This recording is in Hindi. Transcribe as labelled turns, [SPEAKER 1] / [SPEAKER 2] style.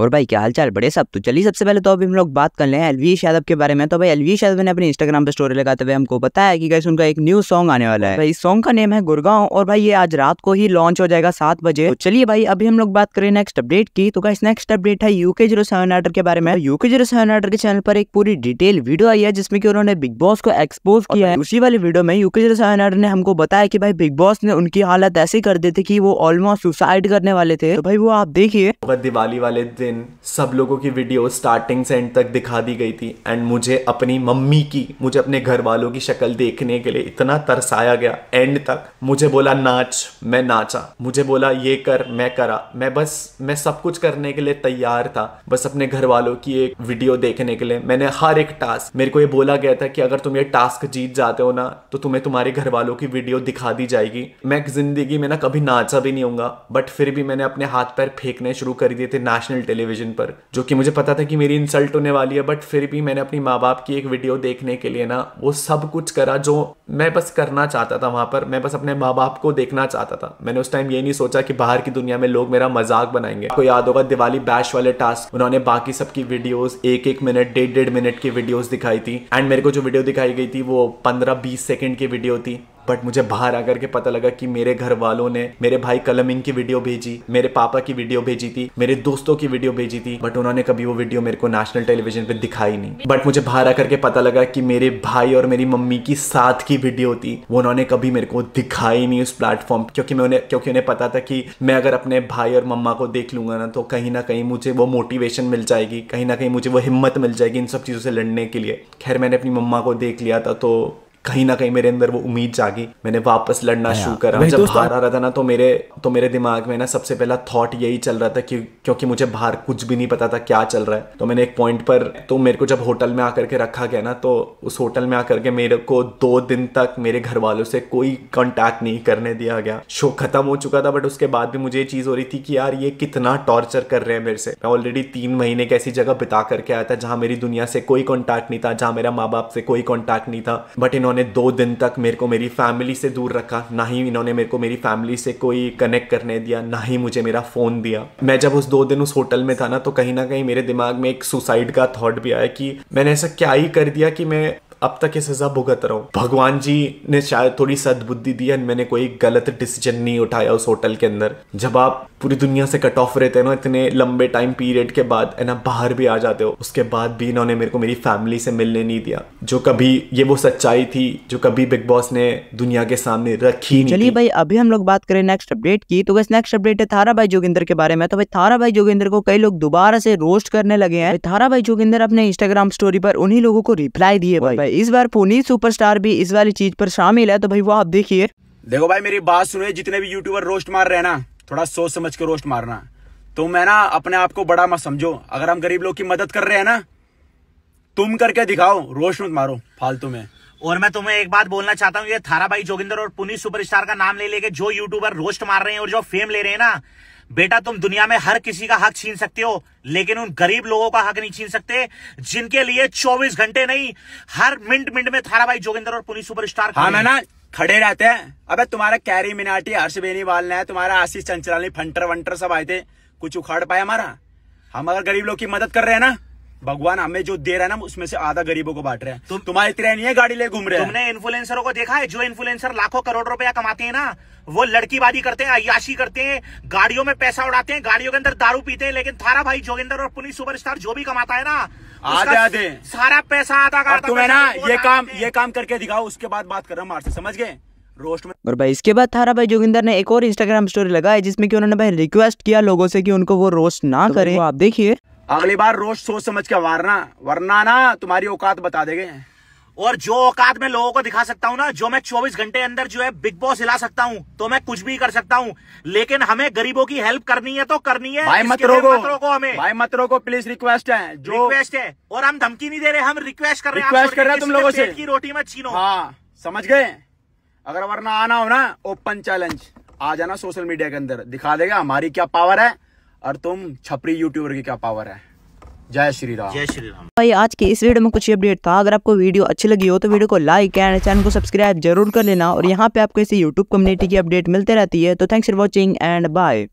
[SPEAKER 1] और भाई क्या हाल चाल बड़े सब तो चलिए सबसे पहले तो अभी हम लोग बात कर लें एलवीश यादव के बारे में तो भाई अलवीश यादव ने अपने इंस्टाग्राम पर स्टोरी लगाते हुए हमको बताया कि कैसे उनका एक न्यू सॉन्ग आने वाला है भाई सॉन्ग का नेम है गुड़गांव और भाई ये आज रात को ही लॉन्च हो जाएगा सात बजे तो चलिए भाई अभी हम लोग बात करें नेक्स्ट अपडेट की तो कैसे नेक्स्ट अपडेट है यूके जीरो सेवन आर्डर के बारे में यूके जीरो सेवन आर्डर के चैनल पर एक पूरी डिटेल वीडियो आई है जिसमें की उन्होंने बिग बॉस को एक्सपोज किया है उसी वाली वीडियो में यूके जीरो सेवन आर्डर ने हमको बताया की भाई बिग बॉस ने उनकी हालत ऐसी कर दी थी की वो ऑलमोस्ट सुसाइड करने वाले थे तो भाई वो आप देखिए
[SPEAKER 2] दिवाली वाले दिन दिन सब लोगों की वीडियो स्टार्टिंग से एंड तक दिखा दी गई थी एंड मुझे अपनी मम्मी की मुझे अपने घर वालों की शक्ल देखने के लिए इतना तरसाया गया एंड तक मुझे बोला नाच मैं नाचा मुझे बोला ये कर मैं करा मैं बस मैं सब कुछ करने के लिए तैयार था बस अपने घर वालों की एक वीडियो देखने के लिए मैंने हर एक टास्क मेरे को ये बोला गया था कि अगर तुम ये टास्क जीत जाते हो ना तो तुम्हें तुम्हारे घर वालों की वीडियो दिखा दी जाएगी मैं जिंदगी में ना कभी नाचा भी नहीं हूँ बट फिर भी मैंने अपने हाथ पैर फेंकने शुरू कर दिए थे नेशनल टेली टेलीविज़न पर जो कि मुझे पता था कि मेरी इंसल्ट होने वाली है बट फिर भी मैंने अपनी माँ बाप की एक वीडियो देखने के लिए ना वो सब कुछ करा जो मैं बस करना चाहता था वहां पर मैं बस अपने माँ बाप को देखना चाहता था मैंने उस टाइम ये नहीं सोचा कि बाहर की दुनिया में लोग मेरा मजाक बनाएंगे आपको याद होगा दिवाली बैश वाले टास्क उन्होंने बाकी सबकी वीडियोज एक एक मिनट डेढ़ डेढ़ मिनट की वीडियोज दिखाई थी एंड मेरे को जो वीडियो दिखाई गई थी वो पंद्रह बीस सेकेंड की वीडियो थी बट मुझे बाहर आकर के पता लगा कि मेरे घर वालों ने मेरे भाई कलमिंग की वीडियो भेजी मेरे पापा की वीडियो भेजी थी मेरे दोस्तों की वीडियो भेजी थी बट उन्होंने कभी वो वीडियो मेरे को नेशनल टेलीविजन पे दिखाई नहीं बट मुझे बाहर आकर के पता लगा कि मेरे भाई और मेरी मम्मी की साथ की वीडियो थी वो उन्होंने कभी मेरे को दिखाई नहीं उस प्लेटफॉर्म क्योंकि मैं उन्हें क्योंकि उन्हें पता था कि मैं अगर अपने भाई और मम्मा को देख लूंगा ना तो कहीं ना कहीं मुझे वो मोटिवेशन मिल जाएगी कहीं ना कहीं मुझे वो हिम्मत मिल जाएगी इन सब चीज़ों से लड़ने के लिए खैर मैंने अपनी मम्मा को देख लिया था तो कहीं ना कहीं मेरे अंदर वो उम्मीद जागी मैंने वापस लड़ना हाँ शुरू करा जब बाहर आ रहा था ना तो मेरे तो मेरे दिमाग में ना सबसे पहला थॉट यही चल रहा था कि क्योंकि मुझे बाहर कुछ भी नहीं पता था क्या चल रहा है तो मैंने एक पॉइंट पर तो मेरे को जब होटल में आकर के रखा गया ना तो उस होटल में आकर के मेरे को दो दिन तक मेरे घर वालों से कोई कॉन्टैक्ट नहीं करने दिया गया शो खत्म हो चुका था बट उसके बाद भी मुझे ये चीज़ हो रही थी कि यार ये कितना टॉर्चर कर रहे हैं मेरे से मैं ऑलरेडी तीन महीने की ऐसी जगह बिता करके आया था जहाँ मेरी दुनिया से कोई कॉन्टैक्ट नहीं था जहाँ मेरा माँ बाप से कोई कॉन्टैक्ट नहीं था बट इन इन्होंने दो दिन तक मेरे को मेरी फैमिली से दूर रखा ना ही इन्होंने मेरे को मेरी फैमिली से कोई कनेक्ट करने दिया ना ही मुझे मेरा फ़ोन दिया मैं जब उस दो दिन उस होटल में था ना तो कहीं ना कहीं मेरे दिमाग में एक सुसाइड का थॉट भी आया कि मैंने ऐसा क्या ही कर दिया कि मैं अब तक ये सजा भुगत रहा हूँ भगवान जी ने शायद थोड़ी सदबुद्धि दी है मैंने कोई गलत डिसीजन नहीं उठाया उस होटल के अंदर जब आप पूरी दुनिया से कट ऑफ रहते हैं ना इतने लंबे टाइम पीरियड के बाद है ना बाहर भी आ जाते हो उसके बाद भी इन्होंने मेरे को मेरी फैमिली से मिलने नहीं दिया जो कभी ये वो सच्चाई थी जो कभी बिग बॉस ने दुनिया के सामने रखी नहीं चलिए
[SPEAKER 1] भाई अभी हम लोग बात करें नेक्स्ट अपडेट की तो बस नेक्स्ट अपडेट है थारा भाई जोगिंदर के बारे में तो भाई थारा भाई जोगिंदर को कई लोग दोबारा से रोस्ट करने लगे हैं थारा भाई जोगिंदर अपने इंस्टाग्राम स्टोरी पर उन्हीं लोगों को रिप्लाई दिए भाई इस बार पुनीत सुपरस्टार भी इस वाली चीज पर शामिल है तो भाई वो आप देखिए
[SPEAKER 3] देखो भाई मेरी बात सुनिए जितने भी यूट्यूबर रोस्ट मार रहे हैं ना थोड़ा सोच समझ के रोस्ट मारना तो मैं ना अपने आप को बड़ा मत
[SPEAKER 4] समझो अगर हम गरीब लोग की मदद कर रहे हैं ना तुम करके दिखाओ रोस्ट मत मारो फालतू में और मैं तुम्हें एक बात बोलना चाहता हूँ ये थारा भाई जोगिंदर और पुनीत सुपरस्टार का नाम ले लेके जो यूट्यूबर रोस्ट मार रहे हैं और जो फेम ले रहे हैं ना बेटा तुम दुनिया में हर किसी का हक छीन सकते हो लेकिन उन गरीब लोगों का हक नहीं छीन सकते जिनके लिए 24 घंटे नहीं हर मिनट मिनट में थारा भाई जोगिंदर और पुलिस सुपर स्टार हाँ ना, ना खड़े रहते हैं अबे तुम्हारा कैरी मिनाटी
[SPEAKER 3] हर्ष बेनीवाल ने तुम्हारा आशीष चंचलानी फंटर वंटर सब आए थे कुछ उखाड़ पाया हमारा हम अगर गरीब लोग की मदद कर रहे हैं ना भगवान हमें जो दे रहा है ना उसमें से आधा गरीबों को बांट रहे हैं तुम तुम्हारे तरह नहीं है गाड़ी ले घूम रहे हमने
[SPEAKER 4] तुमने इन्फ्लुएंसरों को देखा है जो इन्फ्लुएंसर लाखों करोड़ रुपया कमाते हैं ना वो लड़कीबाजी करते हैं अयाशी करते हैं गाड़ियों में पैसा उड़ाते हैं गाड़ियों के अंदर दारू पीते हैं लेकिन थारा भाई जोगिंदर और पुलिस सुपरस्टार जो भी कमाता है ना
[SPEAKER 3] आधे आधे सारा
[SPEAKER 4] पैसा आधा का तुम्हें ना ये
[SPEAKER 3] काम ये काम करके दिखाओ उसके बाद बात कर रहा हूँ मार समझ गए
[SPEAKER 1] और भाई इसके बाद थारा भाई जोगिंदर ने एक और इंस्टाग्राम स्टोरी लगाई जिसमें कि उन्होंने भाई रिक्वेस्ट किया लोगों से कि उनको वो रोस्ट ना तो करें आप देखिए
[SPEAKER 3] अगली बार रोज सोच समझ के वारना वरना ना तुम्हारी औकात बता देंगे
[SPEAKER 4] और जो औकात मैं लोगों को दिखा सकता हूँ ना जो मैं 24 घंटे अंदर जो है बिग बॉस हिला सकता हूँ तो मैं कुछ भी कर सकता हूँ लेकिन हमें गरीबों की हेल्प करनी है तो करनी है भाई मत रोको मत रोको हमें भाई मत रोको प्लीज रिक्वेस्ट है जो रिक्वेस्ट है और हम धमकी नहीं दे रहे हम रिक्वेस्ट कर रहे हैं तुम लोगों
[SPEAKER 3] से रोटी मत छीनो हाँ समझ गए अगर वरना आना हो ना ओपन चैलेंज आ जाना सोशल मीडिया के अंदर दिखा देगा हमारी क्या पावर है और तुम छपरी यूट्यूबर की क्या पावर है जय श्री राम जय श्री राम
[SPEAKER 1] भाई आज की इस वीडियो में कुछ अपडेट था अगर आपको वीडियो अच्छी लगी हो तो वीडियो को लाइक एंड चैनल को सब्सक्राइब जरूर कर लेना और यहाँ पे आपको ऐसी यूट्यूब कम्युनिटी की अपडेट मिलते रहती है तो thanks for watching and bye